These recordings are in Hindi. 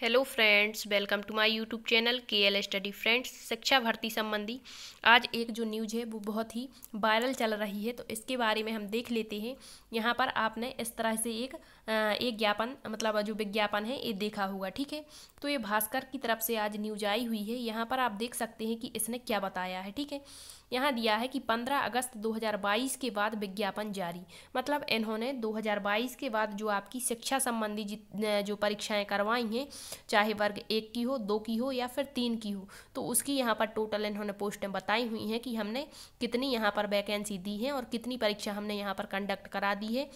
hello friends welcome to my YouTube channel K L study friends शिक्षा भर्ती संबंधी आज एक जो न्यूज है वो बहुत ही वायरल चल रही है तो इसके बारे में हम देख लेते हैं यहाँ पर आपने इस तरह से एक एक ज्ञापन मतलब जो विज्ञापन है ये देखा होगा ठीक है तो ये भास्कर की तरफ से आज न्यूज आई हुई है यहाँ पर आप देख सकते हैं कि इसने क्या बताया है ठीक है यहाँ दिया है कि पंद्रह अगस्त दो के बाद विज्ञापन जारी मतलब इन्होंने दो के बाद जो आपकी शिक्षा संबंधी जो परीक्षाएँ करवाई हैं चाहे वर्ग एक की हो दो की हो या फिर तीन की हो तो उसकी यहाँ पर टोटल इन्होंने पोस्टें बताई हुई हैं कि हमने कितनी यहाँ पर वैकेंसी दी है और कितनी परीक्षा हमने यहाँ पर कंडक्ट करा दी है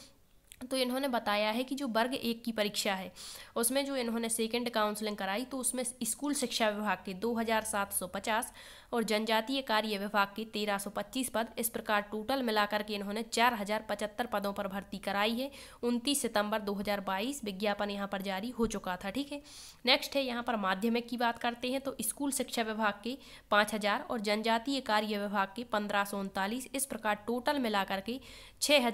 तो इन्होंने बताया है कि जो वर्ग एक की परीक्षा है उसमें जो इन्होंने सेकंड काउंसलिंग कराई तो उसमें स्कूल शिक्षा विभाग के 2750 और जनजातीय कार्य विभाग के 1325 पद इस प्रकार टोटल मिलाकर के इन्होंने चार हजार पचहत्तर पदों पर भर्ती कराई है उनतीस सितंबर 2022 विज्ञापन यहाँ पर जारी हो चुका था ठीक है नेक्स्ट है यहाँ पर माध्यमिक की बात करते हैं तो स्कूल शिक्षा विभाग के पाँच और जनजातीय कार्य विभाग के पंद्रह इस प्रकार टोटल मिलाकर के छः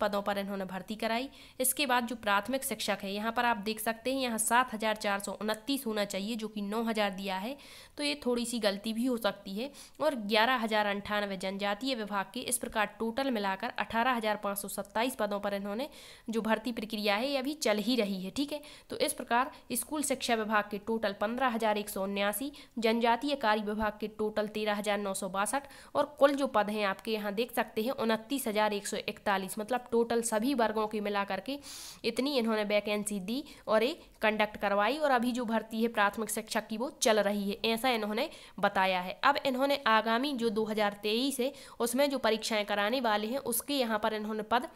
पदों पर इन्होंने भर्ती कराई इसके बाद जो प्राथमिक शिक्षक है यहाँ पर आप देख सकते हैं यहाँ सात हज़ार चार सौ उनतीस होना चाहिए जो कि नौ हज़ार दिया है तो ये थोड़ी सी गलती भी हो सकती है और ग्यारह हज़ार अंठानवे जनजातीय विभाग के इस प्रकार टोटल मिलाकर अठारह हज़ार पाँच सौ सत्ताईस पदों पर इन्होंने जो भर्ती प्रक्रिया है ये अभी चल ही रही है ठीक है तो इस प्रकार स्कूल शिक्षा विभाग के टोटल पंद्रह हज़ार एक सौ उन्यासी जनजातीय कार्य विभाग के टोटल तेरह हज़ार नौ सौ बासठ और कुल जो पद हैं आपके यहाँ देख सकते हैं उनतीस हज़ार एक सौ इकतालीस मतलब टोटल जनरल सभी वर्गों की मिला करके इतनी इन्होंने वैकेंसी दी और ये कंडक्ट करवाई और अभी जो भर्ती है प्राथमिक शिक्षक की वो चल रही है ऐसा इन्होंने बताया है अब इन्होंने आगामी जो तेईस है उसमें जो परीक्षाएं कराने वाले हैं उसके यहाँ पर इन्होंने पद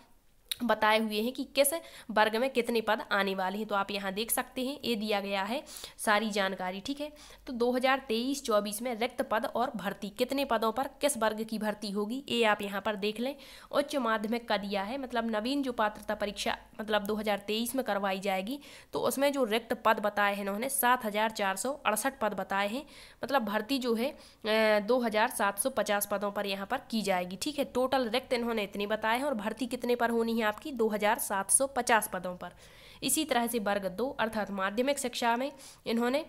बताए हुए हैं कि किस वर्ग में कितने पद आने वाले हैं तो आप यहाँ देख सकते हैं ये दिया गया है सारी जानकारी ठीक है तो 2023-24 में रिक्त पद और भर्ती कितने पदों पर किस वर्ग की भर्ती होगी ये आप यहाँ पर देख लें उच्च माध्यमिक का दिया है मतलब नवीन जो पात्रता परीक्षा मतलब 2023 में करवाई जाएगी तो उसमें जो रिक्त पद बताए हैं उन्होंने सात पद बताए हैं मतलब भर्ती जो है दो पदों पर यहाँ पर की जाएगी ठीक है टोटल रिक्त इन्होंने इतने बताए हैं और भर्ती कितने पर होनी है आपकी 2750 पदों पर इसी तरह से वर्ग दो अर्थात माध्यमिक शिक्षा में इन्होंने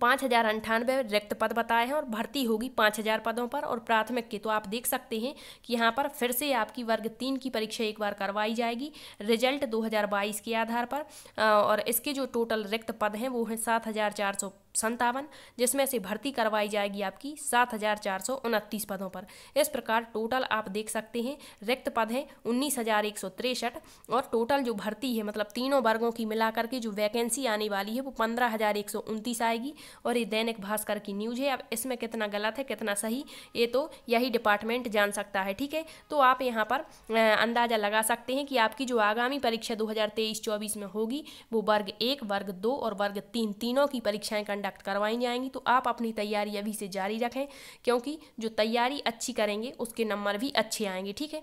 पाँच हजार अंठानवे रिक्त पद बताए हैं और भर्ती होगी पाँच हजार पदों पर और प्राथमिक की तो आप देख सकते हैं कि यहाँ पर फिर से आपकी वर्ग तीन की परीक्षा एक बार करवाई जाएगी रिजल्ट 2022 के आधार पर और इसके जो टोटल रिक्त पद हैं वो हैं सात हजार चार सौ संतावन जिसमें से भर्ती करवाई जाएगी आपकी सात हजार चार सौ उनतीस पदों पर इस प्रकार टोटल आप देख सकते हैं रिक्त पद हैं उन्नीस हजार एक सौ तिरसठ और टोटल जो भर्ती है मतलब तीनों वर्गों की मिलाकर के जो वैकेंसी आने वाली है वो पंद्रह हजार एक सौ उनतीस आएगी और ये दैनिक भास्कर की न्यूज़ है अब इसमें कितना गलत है कितना सही ये तो यही डिपार्टमेंट जान सकता है ठीक है तो आप यहाँ पर अंदाज़ा लगा सकते हैं कि आपकी जो आगामी परीक्षा दो हजार तेईस चौबीस में होगी वो वर्ग एक वर्ग दो और वर्ग तीन तीनों की परीक्षाएं कंडक्ट कंडक्ट करवाई जाएंगी तो आप अपनी तैयारी अभी से जारी रखें क्योंकि जो तैयारी अच्छी करेंगे उसके नंबर भी अच्छे आएंगे ठीक है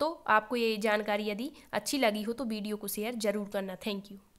तो आपको ये जानकारी यदि अच्छी लगी हो तो वीडियो को शेयर ज़रूर करना थैंक यू